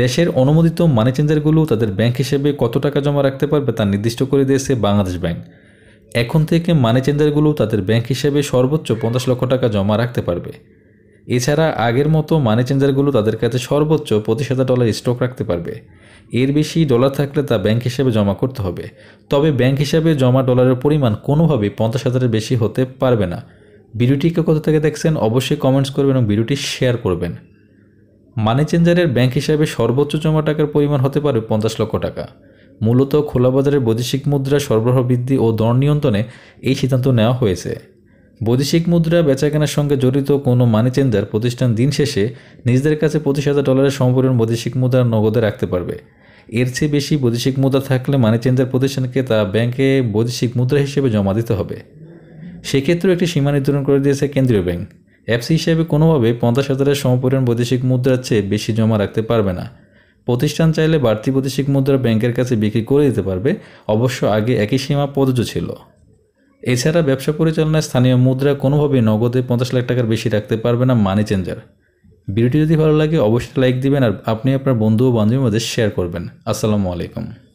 দেশের অনুমোদিত মানি চেঞ্জারগুলো তাদের ব্যাংক হিসেবে কত টাকা জমা রাখতে পারবে তা নির্দিষ্ট করে দিয়েছে বাংলাদেশ ব্যাংক এখন থেকে মানি চেঞ্জারগুলো তাদের ব্যাংক হিসেবে সর্বোচ্চ পঞ্চাশ লক্ষ টাকা জমা রাখতে পারবে এছাড়া আগের মতো মানি চেঞ্জারগুলো তাদের কাছে সর্বোচ্চ পঁচিশ হাজার ডলার স্টক রাখতে পারবে এর বেশি ডলার থাকলে তা ব্যাংক হিসেবে জমা করতে হবে তবে ব্যাংক হিসাবে জমা ডলারের পরিমাণ কোনোভাবেই পঞ্চাশ হাজারের বেশি হতে পারবে না ভিডিওটিকে কোথা থেকে দেখছেন অবশ্যই কমেন্টস করবেন এবং ভিডিওটি শেয়ার করবেন মানি চেঞ্জারের ব্যাংক হিসাবে সর্বোচ্চ জমা টাকার পরিমাণ হতে পারে পঞ্চাশ লক্ষ টাকা মূলত খোলা বাজারে বৈদেশিক মুদ্রা সরবরাহ বৃদ্ধি ও দর নিয়ন্ত্রণে এই সিদ্ধান্ত নেওয়া হয়েছে বৈদেশিক মুদ্রা বেচাকেনার সঙ্গে জড়িত কোনো মানি চেঞ্জার প্রতিষ্ঠান দিন শেষে নিজেদের কাছে পঁচিশ হাজার ডলারের সমপরিমাণ বৈদেশিক মুদ্রা নগদে রাখতে পারবে এর চেয়ে বেশি বৈদেশিক মুদ্রা থাকলে মানি চেঞ্জার প্রতিষ্ঠানকে তা ব্যাংকে বৈদেশিক মুদ্রা হিসেবে জমা দিতে হবে সেক্ষেত্রেও একটি সীমা নির্ধারণ করে দিয়েছে কেন্দ্রীয় ব্যাংক অ্যাপসি হিসেবে কোনোভাবে পঞ্চাশ হাজারের সমপরিমাণ বৈদেশিক মুদ্রার চেয়ে বেশি জমা রাখতে পারবে না প্রতিষ্ঠান চাইলে বাড়তি বৈদেশিক মুদ্রা ব্যাংকের কাছে বিক্রি করে দিতে পারবে অবশ্য আগে একই সীমা প্রযোজ্য ছিল এছাড়া ব্যবসা পরিচালনায় স্থানীয় মুদ্রা কোনোভাবেই নগদে পঞ্চাশ লাখ টাকার বেশি রাখতে পারবে না মানি চেঞ্জার ভিডিওটি যদি ভালো লাগে অবশ্যই লাইক দিবেন আর আপনি আপনার বন্ধু ও বান্ধবীর মধ্যে শেয়ার করবেন আসসালামু আলাইকুম